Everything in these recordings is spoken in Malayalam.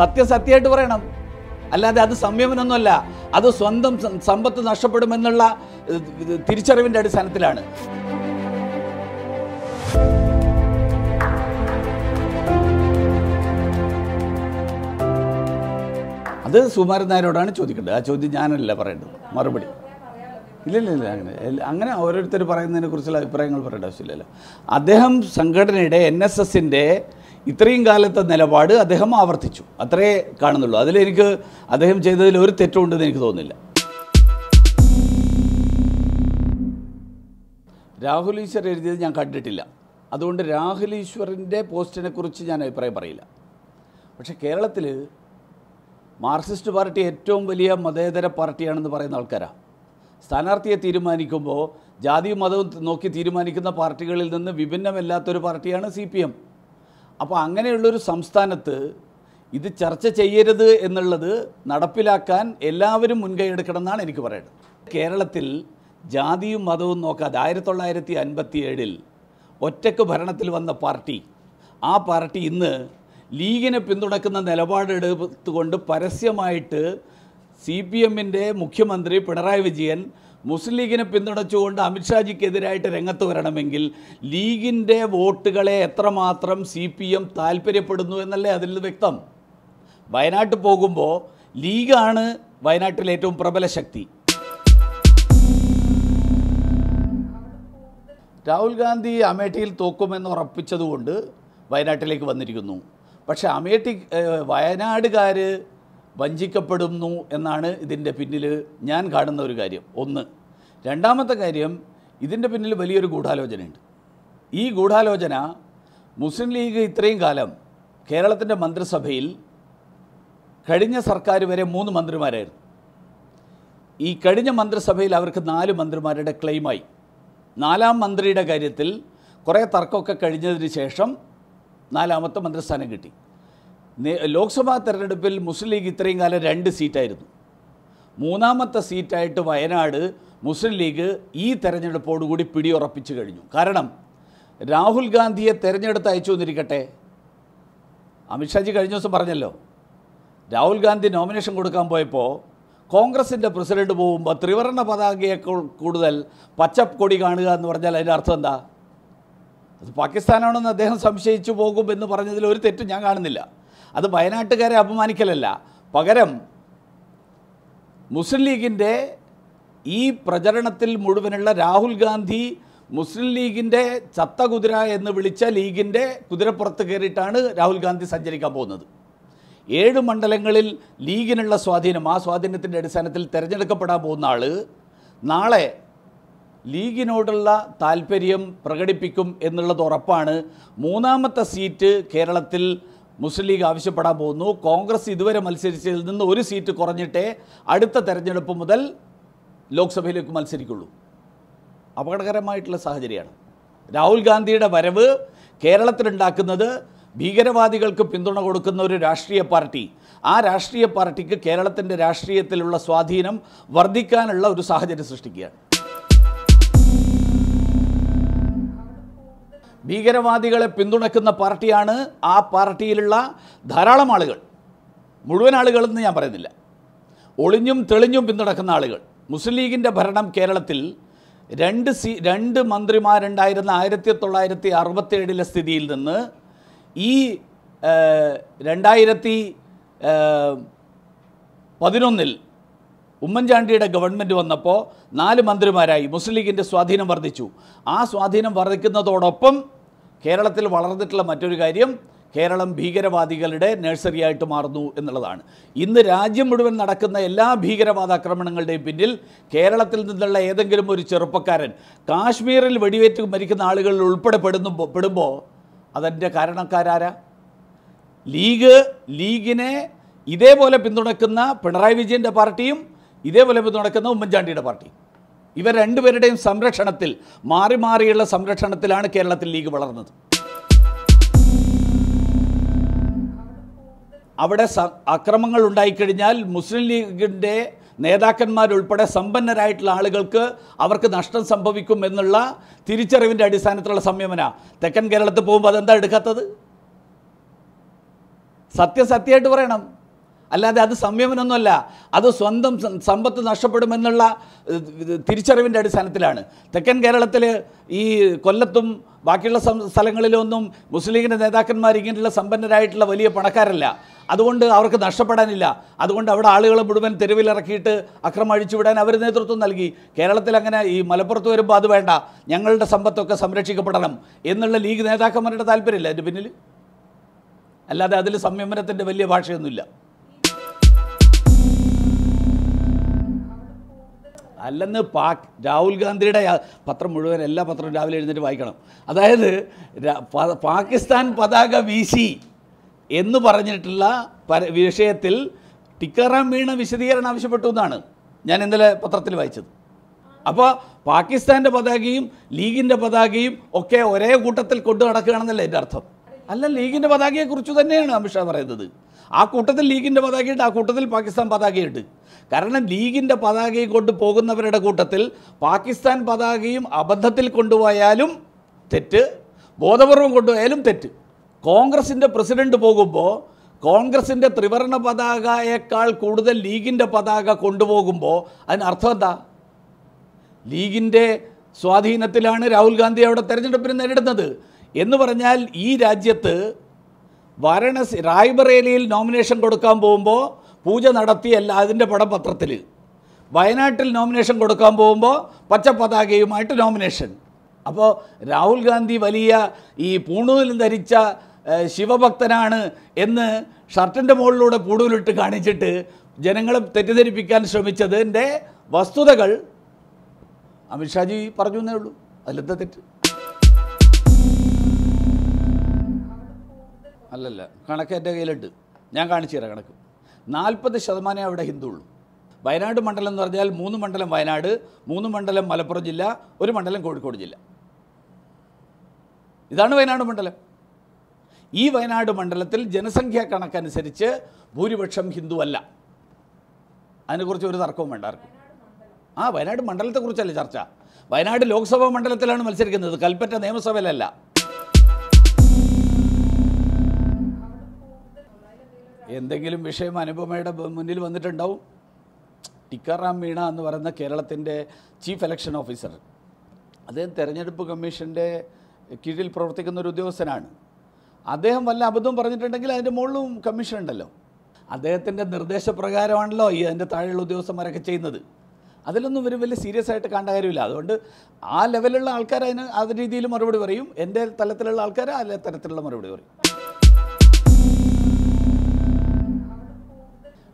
സത്യമായിട്ട് പറയണം അല്ലാതെ അത് സംയമനൊന്നുമല്ല അത് സ്വന്തം സമ്പത്ത് നഷ്ടപ്പെടുമെന്നുള്ള തിരിച്ചറിവിൻ്റെ അടിസ്ഥാനത്തിലാണ് അത് സുമാരൻ നായരോടാണ് ചോദിക്കേണ്ടത് ആ ചോദ്യം ഞാനല്ല പറയേണ്ടത് മറുപടി ഇല്ലില്ല ഇല്ല അങ്ങനെ അങ്ങനെ ഓരോരുത്തർ പറയുന്നതിനെ കുറിച്ചുള്ള അഭിപ്രായങ്ങൾ പറയേണ്ട ആവശ്യമില്ലല്ലോ അദ്ദേഹം സംഘടനയുടെ എൻ എസ് എസിൻ്റെ ഇത്രയും കാലത്തെ നിലപാട് അദ്ദേഹം ആവർത്തിച്ചു അത്രേ കാണുന്നുള്ളൂ അതിലെനിക്ക് അദ്ദേഹം ചെയ്തതിൽ ഒരു തെറ്റുണ്ടെന്ന് എനിക്ക് തോന്നുന്നില്ല രാഹുൽ ഈശ്വർ എഴുതിയത് ഞാൻ കണ്ടിട്ടില്ല അതുകൊണ്ട് രാഹുൽ ഈശ്വറിൻ്റെ പോസ്റ്റിനെ കുറിച്ച് ഞാൻ അഭിപ്രായം പറയില്ല പക്ഷേ കേരളത്തിൽ മാർക്സിസ്റ്റ് പാർട്ടി ഏറ്റവും വലിയ മതേതര പാർട്ടിയാണെന്ന് പറയുന്ന ആൾക്കാരാണ് സ്ഥാനാർത്ഥിയെ തീരുമാനിക്കുമ്പോൾ ജാതിയും മതവും നോക്കി തീരുമാനിക്കുന്ന പാർട്ടികളിൽ നിന്ന് വിഭിന്നമല്ലാത്തൊരു പാർട്ടിയാണ് സി പി എം അപ്പോൾ അങ്ങനെയുള്ളൊരു സംസ്ഥാനത്ത് ഇത് ചർച്ച ചെയ്യരുത് എന്നുള്ളത് നടപ്പിലാക്കാൻ എല്ലാവരും മുൻകൈ എന്നാണ് എനിക്ക് പറയേണ്ടത് കേരളത്തിൽ ജാതിയും മതവും നോക്കാതെ ആയിരത്തി തൊള്ളായിരത്തി അൻപത്തി ഏഴിൽ ഒറ്റക്ക് ഭരണത്തിൽ വന്ന പാർട്ടി ആ പാർട്ടി ഇന്ന് ലീഗിനെ പിന്തുണക്കുന്ന നിലപാടെടുത്തുകൊണ്ട് പരസ്യമായിട്ട് സി പി എമ്മിൻ്റെ മുഖ്യമന്ത്രി പിണറായി വിജയൻ മുസ്ലിം ലീഗിനെ പിന്തുണച്ചുകൊണ്ട് അമിത്ഷാജിക്കെതിരായിട്ട് രംഗത്ത് വരണമെങ്കിൽ ലീഗിൻ്റെ വോട്ടുകളെ എത്രമാത്രം സി പി എം താല്പര്യപ്പെടുന്നു എന്നല്ലേ അതിൽ നിന്ന് വ്യക്തം വയനാട്ട് പോകുമ്പോൾ ലീഗാണ് വയനാട്ടിലെ ഏറ്റവും പ്രബല ശക്തി രാഹുൽ ഗാന്ധി അമേഠിയിൽ തോക്കുമെന്ന് ഉറപ്പിച്ചതുകൊണ്ട് വയനാട്ടിലേക്ക് വന്നിരിക്കുന്നു പക്ഷേ അമേഠി വയനാടുകാർ വഞ്ചിക്കപ്പെടുന്നു എന്നാണ് ഇതിൻ്റെ പിന്നിൽ ഞാൻ കാണുന്ന ഒരു കാര്യം ഒന്ന് രണ്ടാമത്തെ കാര്യം ഇതിൻ്റെ പിന്നിൽ വലിയൊരു ഗൂഢാലോചനയുണ്ട് ഈ ഗൂഢാലോചന മുസ്ലിം ലീഗ് ഇത്രയും കാലം കേരളത്തിൻ്റെ മന്ത്രിസഭയിൽ കഴിഞ്ഞ സർക്കാർ വരെ മൂന്ന് മന്ത്രിമാരായിരുന്നു ഈ കഴിഞ്ഞ മന്ത്രിസഭയിൽ അവർക്ക് നാല് മന്ത്രിമാരുടെ ക്ലെയിമായി നാലാം മന്ത്രിയുടെ കാര്യത്തിൽ കുറേ തർക്കമൊക്കെ കഴിഞ്ഞതിന് ശേഷം നാലാമത്തെ മന്ത്രിസ്ഥാനം കിട്ടി ലോക്സഭാ തെരഞ്ഞെടുപ്പിൽ മുസ്ലിം ലീഗ് ഇത്രയും കാലം രണ്ട് സീറ്റായിരുന്നു മൂന്നാമത്തെ സീറ്റായിട്ട് വയനാട് മുസ്ലിം ലീഗ് ഈ തെരഞ്ഞെടുപ്പോടുകൂടി പിടിയുറപ്പിച്ചു കഴിഞ്ഞു കാരണം രാഹുൽ ഗാന്ധിയെ തെരഞ്ഞെടുത്ത് അയച്ചു എന്നിരിക്കട്ടെ അമിത്ഷാജി കഴിഞ്ഞ ദിവസം പറഞ്ഞല്ലോ രാഹുൽ ഗാന്ധി നോമിനേഷൻ കൊടുക്കാൻ പോയപ്പോൾ കോൺഗ്രസിൻ്റെ പ്രസിഡന്റ് പോകുമ്പോൾ ത്രിവർണ പതാകയെ കൂടുതൽ കൊടി കാണുക എന്ന് പറഞ്ഞാൽ അതിൻ്റെ അർത്ഥം എന്താ അത് പാകിസ്ഥാനാണെന്ന് അദ്ദേഹം സംശയിച്ചു പോകുമെന്ന് പറഞ്ഞതിൽ ഒരു തെറ്റും ഞാൻ കാണുന്നില്ല അത് വയനാട്ടുകാരെ അപമാനിക്കലല്ല പകരം മുസ്ലിം ലീഗിൻ്റെ ഈ പ്രചരണത്തിൽ മുഴുവനുള്ള രാഹുൽ ഗാന്ധി മുസ്ലിം ലീഗിൻ്റെ ചത്ത കുതിര എന്ന് വിളിച്ച ലീഗിൻ്റെ കുതിരപ്പുറത്ത് കയറിയിട്ടാണ് രാഹുൽ ഗാന്ധി സഞ്ചരിക്കാൻ പോകുന്നത് ഏഴ് മണ്ഡലങ്ങളിൽ ലീഗിനുള്ള സ്വാധീനം ആ സ്വാധീനത്തിൻ്റെ അടിസ്ഥാനത്തിൽ തിരഞ്ഞെടുക്കപ്പെടാൻ പോകുന്ന ആൾ നാളെ ലീഗിനോടുള്ള താല്പര്യം പ്രകടിപ്പിക്കും എന്നുള്ളത് ഉറപ്പാണ് മൂന്നാമത്തെ സീറ്റ് കേരളത്തിൽ മുസ്ലിം ലീഗ് ആവശ്യപ്പെടാൻ പോകുന്നു കോൺഗ്രസ് ഇതുവരെ മത്സരിച്ചതിൽ നിന്ന് ഒരു സീറ്റ് കുറഞ്ഞിട്ടേ അടുത്ത തെരഞ്ഞെടുപ്പ് മുതൽ ലോക്സഭയിലേക്ക് മത്സരിക്കുള്ളൂ അപകടകരമായിട്ടുള്ള സാഹചര്യമാണ് രാഹുൽ ഗാന്ധിയുടെ വരവ് കേരളത്തിലുണ്ടാക്കുന്നത് ഭീകരവാദികൾക്ക് പിന്തുണ കൊടുക്കുന്ന ഒരു രാഷ്ട്രീയ പാർട്ടി ആ രാഷ്ട്രീയ പാർട്ടിക്ക് കേരളത്തിൻ്റെ രാഷ്ട്രീയത്തിലുള്ള സ്വാധീനം വർദ്ധിക്കാനുള്ള ഒരു സാഹചര്യം സൃഷ്ടിക്കുകയാണ് ഭീകരവാദികളെ പിന്തുണക്കുന്ന പാർട്ടിയാണ് ആ പാർട്ടിയിലുള്ള ധാരാളം ആളുകൾ മുഴുവൻ ആളുകളെന്ന് ഞാൻ പറയുന്നില്ല ഒളിഞ്ഞും തെളിഞ്ഞും പിന്തുണക്കുന്ന ആളുകൾ മുസ്ലിം ലീഗിൻ്റെ ഭരണം കേരളത്തിൽ രണ്ട് സി രണ്ട് മന്ത്രിമാരുണ്ടായിരുന്ന ആയിരത്തി തൊള്ളായിരത്തി അറുപത്തേഴിലെ സ്ഥിതിയിൽ നിന്ന് ഈ രണ്ടായിരത്തി പതിനൊന്നിൽ ഉമ്മൻചാണ്ടിയുടെ ഗവൺമെൻറ് വന്നപ്പോൾ നാല് മന്ത്രിമാരായി മുസ്ലിം ലീഗിൻ്റെ സ്വാധീനം വർദ്ധിച്ചു ആ സ്വാധീനം വർദ്ധിക്കുന്നതോടൊപ്പം കേരളത്തിൽ വളർന്നിട്ടുള്ള മറ്റൊരു കാര്യം കേരളം ഭീകരവാദികളുടെ നഴ്സറിയായിട്ട് മാറുന്നു എന്നുള്ളതാണ് ഇന്ന് രാജ്യം മുഴുവൻ നടക്കുന്ന എല്ലാ ഭീകരവാദ ആക്രമണങ്ങളുടെയും പിന്നിൽ കേരളത്തിൽ നിന്നുള്ള ഏതെങ്കിലും ഒരു ചെറുപ്പക്കാരൻ കാശ്മീരിൽ വെടിവേറ്റ് മരിക്കുന്ന ആളുകളിൽ ഉൾപ്പെടെ പെടുന്നു പെടുമ്പോൾ അതിൻ്റെ കാരണക്കാരാരാ ലീഗ് ലീഗിനെ ഇതേപോലെ പിന്തുണക്കുന്ന പിണറായി വിജയൻ്റെ പാർട്ടിയും ഇതേപോലെ പിന്തുണക്കുന്ന ഉമ്മൻചാണ്ടിയുടെ പാർട്ടിയും ഇവർ രണ്ടുപേരുടെയും സംരക്ഷണത്തിൽ മാറി മാറിയുള്ള സംരക്ഷണത്തിലാണ് കേരളത്തിൽ ലീഗ് വളർന്നത് അവിടെ അക്രമങ്ങൾ ഉണ്ടായിക്കഴിഞ്ഞാൽ മുസ്ലിം ലീഗിൻ്റെ നേതാക്കന്മാരുൾപ്പെടെ സമ്പന്നരായിട്ടുള്ള ആളുകൾക്ക് അവർക്ക് നഷ്ടം സംഭവിക്കും എന്നുള്ള തിരിച്ചറിവിൻ്റെ അടിസ്ഥാനത്തിലുള്ള സംയമന തെക്കൻ കേരളത്തിൽ പോകുമ്പോൾ അതെന്താ എടുക്കാത്തത് സത്യസത്യമായിട്ട് പറയണം അല്ലാതെ അത് സംയമനമൊന്നുമല്ല അത് സ്വന്തം സമ്പത്ത് നഷ്ടപ്പെടുമെന്നുള്ള തിരിച്ചറിവിൻ്റെ അടിസ്ഥാനത്തിലാണ് തെക്കൻ കേരളത്തിൽ ഈ കൊല്ലത്തും ബാക്കിയുള്ള സ്ഥലങ്ങളിലൊന്നും മുസ്ലിം ലീഗിൻ്റെ നേതാക്കന്മാർ ഇങ്ങനെയുള്ള സമ്പന്നരായിട്ടുള്ള വലിയ പണക്കാരല്ല അതുകൊണ്ട് അവർക്ക് നഷ്ടപ്പെടാനില്ല അതുകൊണ്ട് അവിടെ ആളുകളെ മുഴുവൻ തെരുവിലിറക്കിയിട്ട് അക്രമം അഴിച്ചുവിടാൻ അവർ നേതൃത്വം നൽകി കേരളത്തിൽ അങ്ങനെ ഈ മലപ്പുറത്ത് വരുമ്പോൾ അത് വേണ്ട ഞങ്ങളുടെ സമ്പത്തൊക്കെ സംരക്ഷിക്കപ്പെടണം എന്നുള്ള ലീഗ് നേതാക്കന്മാരുടെ താല്പര്യമില്ല അതിൻ്റെ പിന്നിൽ അല്ലാതെ അതിൽ സംയമനത്തിൻ്റെ വലിയ ഭാഷയൊന്നുമില്ല അല്ലെന്ന് പാക് രാഹുൽ ഗാന്ധിയുടെ പത്രം മുഴുവൻ എല്ലാ പത്രവും രാവിലെ എഴുന്നേറ്റ് വായിക്കണം അതായത് പാകിസ്ഥാൻ പതാക വീശി എന്ന് പറഞ്ഞിട്ടുള്ള വിഷയത്തിൽ ടിക്കാറാം വീണ വിശദീകരണം ആവശ്യപ്പെട്ടു എന്നാണ് ഞാൻ ഇന്നലെ പത്രത്തിൽ വായിച്ചത് അപ്പോൾ പാകിസ്ഥാൻ്റെ പതാകയും ലീഗിൻ്റെ പതാകയും ഒക്കെ ഒരേ കൂട്ടത്തിൽ കൊണ്ടു നടക്കുകയാണെന്നല്ലേ എൻ്റെ അർത്ഥം അല്ല ലീഗിൻ്റെ പതാകയെക്കുറിച്ച് തന്നെയാണ് അമിത്ഷാ പറയുന്നത് ആ കൂട്ടത്തിൽ ലീഗിൻ്റെ പതാകയുണ്ട് ആ കൂട്ടത്തിൽ പാകിസ്ഥാൻ പതാകയുണ്ട് കാരണം ലീഗിൻ്റെ പതാകയും കൊണ്ട് പോകുന്നവരുടെ കൂട്ടത്തിൽ പാകിസ്ഥാൻ പതാകയും അബദ്ധത്തിൽ കൊണ്ടുപോയാലും തെറ്റ് ബോധപൂർവം കൊണ്ടുപോയാലും തെറ്റ് കോൺഗ്രസിൻ്റെ പ്രസിഡന്റ് പോകുമ്പോൾ കോൺഗ്രസിൻ്റെ ത്രിവർണ പതാകയേക്കാൾ കൂടുതൽ ലീഗിൻ്റെ പതാക കൊണ്ടുപോകുമ്പോൾ അതിന് അർത്ഥം എന്താ ലീഗിൻ്റെ സ്വാധീനത്തിലാണ് രാഹുൽ ഗാന്ധി അവിടെ തെരഞ്ഞെടുപ്പിന് നേരിടുന്നത് എന്ന് പറഞ്ഞാൽ ഈ രാജ്യത്ത് വാരണാസി റായ്ബറേലിയിൽ നോമിനേഷൻ കൊടുക്കാൻ പോകുമ്പോൾ പൂജ നടത്തി അല്ല അതിൻ്റെ പടം പത്രത്തിൽ വയനാട്ടിൽ നോമിനേഷൻ കൊടുക്കാൻ പോകുമ്പോൾ പച്ച പതാകയുമായിട്ട് നോമിനേഷൻ അപ്പോൾ രാഹുൽ ഗാന്ധി വലിയ ഈ പൂണൂൽ ധരിച്ച ശിവഭക്തനാണ് എന്ന് ഷർട്ടിൻ്റെ മുകളിലൂടെ പൂണൂലിട്ട് കാണിച്ചിട്ട് ജനങ്ങളെ തെറ്റിദ്ധരിപ്പിക്കാൻ ശ്രമിച്ചതിൻ്റെ വസ്തുതകൾ അമിത്ഷാജി പറഞ്ഞു എന്നേ ഉള്ളൂ അതിലെന്താ തെറ്റ് അല്ലല്ല കണക്ക് എൻ്റെ കയ്യിലുണ്ട് ഞാൻ കാണിച്ചു തരാം കണക്ക് നാൽപ്പത് ശതമാനമേ അവിടെ ഹിന്ദു ഉള്ളൂ വയനാട് മണ്ഡലം എന്ന് പറഞ്ഞാൽ മൂന്ന് മണ്ഡലം വയനാട് മൂന്ന് മണ്ഡലം മലപ്പുറം ജില്ല ഒരു മണ്ഡലം കോഴിക്കോട് ജില്ല ഇതാണ് വയനാട് മണ്ഡലം ഈ വയനാട് മണ്ഡലത്തിൽ ജനസംഖ്യാ കണക്കനുസരിച്ച് ഭൂരിപക്ഷം ഹിന്ദു അല്ല അതിനെക്കുറിച്ച് ഒരു തർക്കവും വേണ്ട ആർക്കും ആ വയനാട് മണ്ഡലത്തെക്കുറിച്ചല്ല ചർച്ച വയനാട് ലോക്സഭാ മണ്ഡലത്തിലാണ് മത്സരിക്കുന്നത് കൽപ്പറ്റ നിയമസഭയിലല്ല എന്തെങ്കിലും വിഷയം അനുപമയുടെ മുന്നിൽ വന്നിട്ടുണ്ടാവും ടിക്കാറാം മീണ എന്ന് പറയുന്ന കേരളത്തിൻ്റെ ചീഫ് ഇലക്ഷൻ ഓഫീസർ അദ്ദേഹം തെരഞ്ഞെടുപ്പ് കമ്മീഷൻ്റെ കീഴിൽ പ്രവർത്തിക്കുന്ന ഒരു ഉദ്യോഗസ്ഥനാണ് അദ്ദേഹം വല്ല അബദ്ധം പറഞ്ഞിട്ടുണ്ടെങ്കിൽ അതിൻ്റെ മുകളിലും കമ്മീഷൻ ഉണ്ടല്ലോ അദ്ദേഹത്തിൻ്റെ നിർദ്ദേശപ്രകാരമാണല്ലോ ഈ അതിൻ്റെ താഴെയുള്ള ഉദ്യോഗസ്ഥന്മാരൊക്കെ ചെയ്യുന്നത് അതിലൊന്നും ഒരു വലിയ സീരിയസ് ആയിട്ട് കണ്ട കാര്യമില്ല അതുകൊണ്ട് ആ ലെവലിലുള്ള ആൾക്കാർ അതിന് ആ രീതിയിൽ മറുപടി പറയും എൻ്റെ തലത്തിലുള്ള ആൾക്കാർ ആ തരത്തിലുള്ള മറുപടി പറയും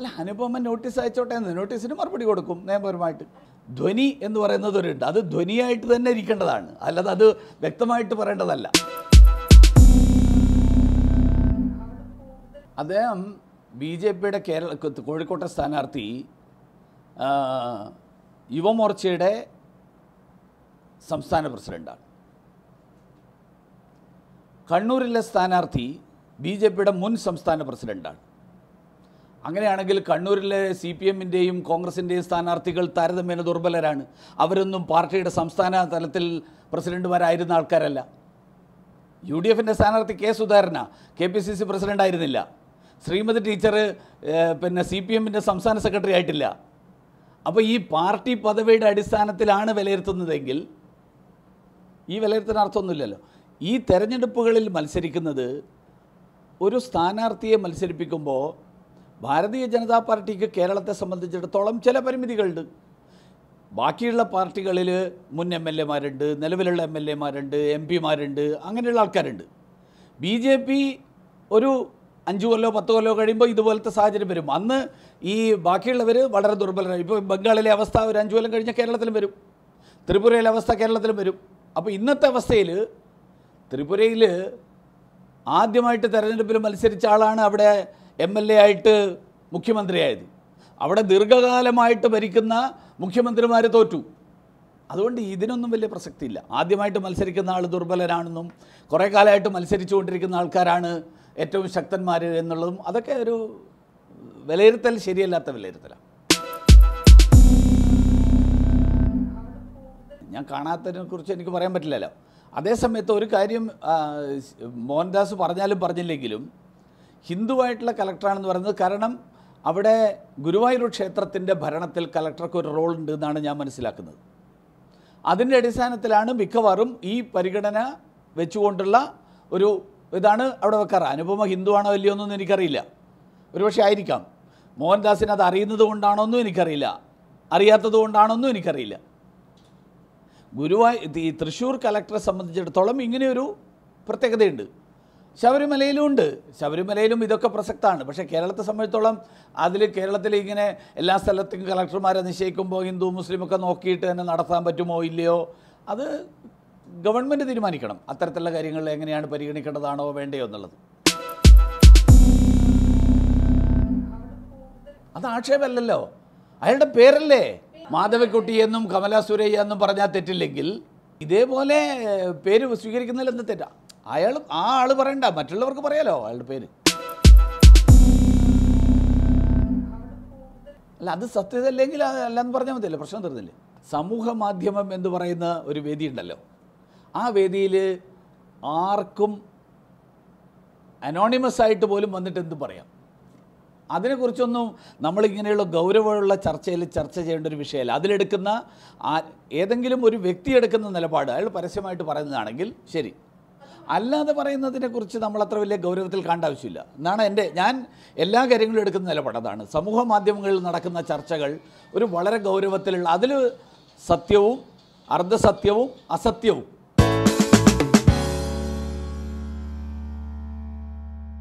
അല്ല അനുപമ നോട്ടീസ് അയച്ചോട്ടെ എന്ന് നോട്ടീസിന് മറുപടി കൊടുക്കും നിയമപരമായിട്ട് ധ്വനി എന്ന് പറയുന്നത് ഒരുണ്ട് അത് ധ്വനിയായിട്ട് തന്നെ ഇരിക്കേണ്ടതാണ് അല്ലാതെ അത് വ്യക്തമായിട്ട് പറയേണ്ടതല്ല അദ്ദേഹം ബി ജെ പിയുടെ കേരള കോഴിക്കോട്ടെ സ്ഥാനാർത്ഥി യുവമോർച്ചയുടെ സംസ്ഥാന പ്രസിഡൻ്റാണ് കണ്ണൂരിലെ സ്ഥാനാർത്ഥി ബി ജെ പിയുടെ മുൻ സംസ്ഥാന പ്രസിഡൻ്റാണ് അങ്ങനെയാണെങ്കിൽ കണ്ണൂരിലെ സി പി എമ്മിൻ്റെയും കോൺഗ്രസിൻ്റെയും സ്ഥാനാർത്ഥികൾ താരതമ്യേന ദുർബലരാണ് അവരൊന്നും പാർട്ടിയുടെ സംസ്ഥാന തലത്തിൽ പ്രസിഡന്റുമാരായിരുന്ന ആൾക്കാരല്ല യു ഡി എഫിൻ്റെ സ്ഥാനാർത്ഥി കെ സുധാകരന K P C C president ആയിരുന്നില്ല ശ്രീമതി ടീച്ചർ പിന്നെ സി പി എമ്മിൻ്റെ സംസ്ഥാന സെക്രട്ടറി ആയിട്ടില്ല അപ്പോൾ ഈ പാർട്ടി പദവിയുടെ അടിസ്ഥാനത്തിലാണ് വിലയിരുത്തുന്നതെങ്കിൽ ഈ വിലയിരുത്തുന്ന അർത്ഥമൊന്നുമില്ലല്ലോ ഈ തെരഞ്ഞെടുപ്പുകളിൽ മത്സരിക്കുന്നത് ഒരു സ്ഥാനാർത്ഥിയെ മത്സരിപ്പിക്കുമ്പോൾ ഭാരതീയ ജനതാ പാർട്ടിക്ക് കേരളത്തെ സംബന്ധിച്ചിടത്തോളം ചില പരിമിതികളുണ്ട് ബാക്കിയുള്ള പാർട്ടികളിൽ മുൻ എം എൽ എമാരുണ്ട് നിലവിലുള്ള എം എൽ എമാരുണ്ട് എം പിമാരുണ്ട് അങ്ങനെയുള്ള ആൾക്കാരുണ്ട് ബി ജെ പി ഒരു അഞ്ച് കൊല്ലോ പത്ത് കൊല്ലോ കഴിയുമ്പോൾ ഇതുപോലത്തെ സാഹചര്യം വരും അന്ന് ഈ ബാക്കിയുള്ളവർ വളരെ ദുർബലരായി ഇപ്പോൾ ബംഗാളിലെ അവസ്ഥ ഒരു അഞ്ച് കൊല്ലം കഴിഞ്ഞാൽ കേരളത്തിലും വരും ത്രിപുരയിലെ അവസ്ഥ കേരളത്തിലും വരും അപ്പോൾ ഇന്നത്തെ അവസ്ഥയിൽ ത്രിപുരയിൽ ആദ്യമായിട്ട് തെരഞ്ഞെടുപ്പിൽ മത്സരിച്ച ആളാണ് അവിടെ എം എൽ എ ആയിട്ട് മുഖ്യമന്ത്രിയായത് അവിടെ ദീർഘകാലമായിട്ട് ഭരിക്കുന്ന മുഖ്യമന്ത്രിമാർ തോറ്റു അതുകൊണ്ട് ഇതിനൊന്നും വലിയ പ്രസക്തിയില്ല ആദ്യമായിട്ട് മത്സരിക്കുന്ന ആൾ ദുർബലരാണെന്നും കുറേ കാലമായിട്ട് കൊണ്ടിരിക്കുന്ന ആൾക്കാരാണ് ഏറ്റവും ശക്തന്മാർ എന്നുള്ളതും അതൊക്കെ ഒരു വിലയിരുത്തൽ ശരിയല്ലാത്ത വിലയിരുത്തലാണ് ഞാൻ കാണാത്തതിനെ കുറിച്ച് എനിക്ക് പറയാൻ പറ്റില്ലല്ലോ അതേസമയത്ത് ഒരു കാര്യം മോഹൻദാസ് പറഞ്ഞാലും പറഞ്ഞില്ലെങ്കിലും ഹിന്ദുവായിട്ടുള്ള കലക്ടറാണെന്ന് പറയുന്നത് കാരണം അവിടെ ഗുരുവായൂർ ക്ഷേത്രത്തിൻ്റെ ഭരണത്തിൽ കലക്ടർക്ക് ഒരു റോൾ ഉണ്ട് എന്നാണ് ഞാൻ മനസ്സിലാക്കുന്നത് അതിൻ്റെ അടിസ്ഥാനത്തിലാണ് മിക്കവാറും ഈ പരിഗണന വെച്ചുകൊണ്ടുള്ള ഒരു ഇതാണ് അവിടെ വെക്കാറ് അനുപമ ഹിന്ദുവാണോ ഇല്ലയോ എന്നൊന്നും എനിക്കറിയില്ല ഒരുപക്ഷെ ആയിരിക്കാം മോഹൻദാസിന് അത് അറിയുന്നത് കൊണ്ടാണോ എന്നും എനിക്കറിയില്ല അറിയാത്തത് കൊണ്ടാണോ എന്നും എനിക്കറിയില്ല ഗുരുവായൂർ ഈ തൃശ്ശൂർ കലക്ടറെ സംബന്ധിച്ചിടത്തോളം ഇങ്ങനെയൊരു പ്രത്യേകതയുണ്ട് ശബരിമലയിലും ഉണ്ട് ശബരിമലയിലും ഇതൊക്കെ പ്രസക്തമാണ് പക്ഷേ കേരളത്തെ സംബന്ധിച്ചോളം അതിൽ കേരളത്തിൽ ഇങ്ങനെ എല്ലാ സ്ഥലത്തും കളക്ടർമാരെ നിശ്ചയിക്കുമ്പോൾ ഹിന്ദു മുസ്ലിം ഒക്കെ നോക്കിയിട്ട് തന്നെ നടത്താൻ പറ്റുമോ ഇല്ലയോ അത് ഗവൺമെൻറ് തീരുമാനിക്കണം അത്തരത്തിലുള്ള കാര്യങ്ങൾ എങ്ങനെയാണ് പരിഗണിക്കേണ്ടതാണോ വേണ്ടയോ എന്നുള്ളത് അത് ആക്ഷേപമല്ലല്ലോ അയാളുടെ പേരല്ലേ മാധവിക്കുട്ടി എന്നും കമലാ സുരയ്യ എന്നും പറഞ്ഞാൽ തെറ്റില്ലെങ്കിൽ ഇതേപോലെ പേര് സ്വീകരിക്കുന്നതിൽ എന്ത് തെറ്റാണ് അയാൾ ആ ആൾ പറയണ്ട മറ്റുള്ളവർക്ക് പറയാലോ അയാളുടെ പേര് അല്ല അത് സത്യത അല്ലെങ്കിൽ അല്ലെന്ന് പറഞ്ഞാൽ മതിയല്ലോ പ്രശ്നം തീർന്നില്ലേ സമൂഹ മാധ്യമം എന്ന് പറയുന്ന ഒരു വേദി ഉണ്ടല്ലോ ആ വേദിയിൽ ആർക്കും അനോണിമസ് ആയിട്ട് പോലും വന്നിട്ട് എന്ത് പറയാം അതിനെക്കുറിച്ചൊന്നും നമ്മളിങ്ങനെയുള്ള ഗൗരവമുള്ള ചർച്ചയിൽ ചർച്ച ചെയ്യേണ്ട ഒരു വിഷയമല്ല അതിലെടുക്കുന്ന ഏതെങ്കിലും ഒരു വ്യക്തി എടുക്കുന്ന നിലപാട് അയാൾ പരസ്യമായിട്ട് പറയുന്നതാണെങ്കിൽ ശരി അല്ലാതെ പറയുന്നതിനെക്കുറിച്ച് നമ്മൾ അത്ര വലിയ ഗൗരവത്തിൽ കാണേണ്ട ആവശ്യമില്ല എന്നാണ് എൻ്റെ ഞാൻ എല്ലാ കാര്യങ്ങളും എടുക്കുന്ന നിലപാടാണ് സമൂഹ മാധ്യമങ്ങളിൽ നടക്കുന്ന ചർച്ചകൾ ഒരു വളരെ ഗൗരവത്തിലുള്ള അതിൽ സത്യവും അർദ്ധസത്യവും അസത്യവും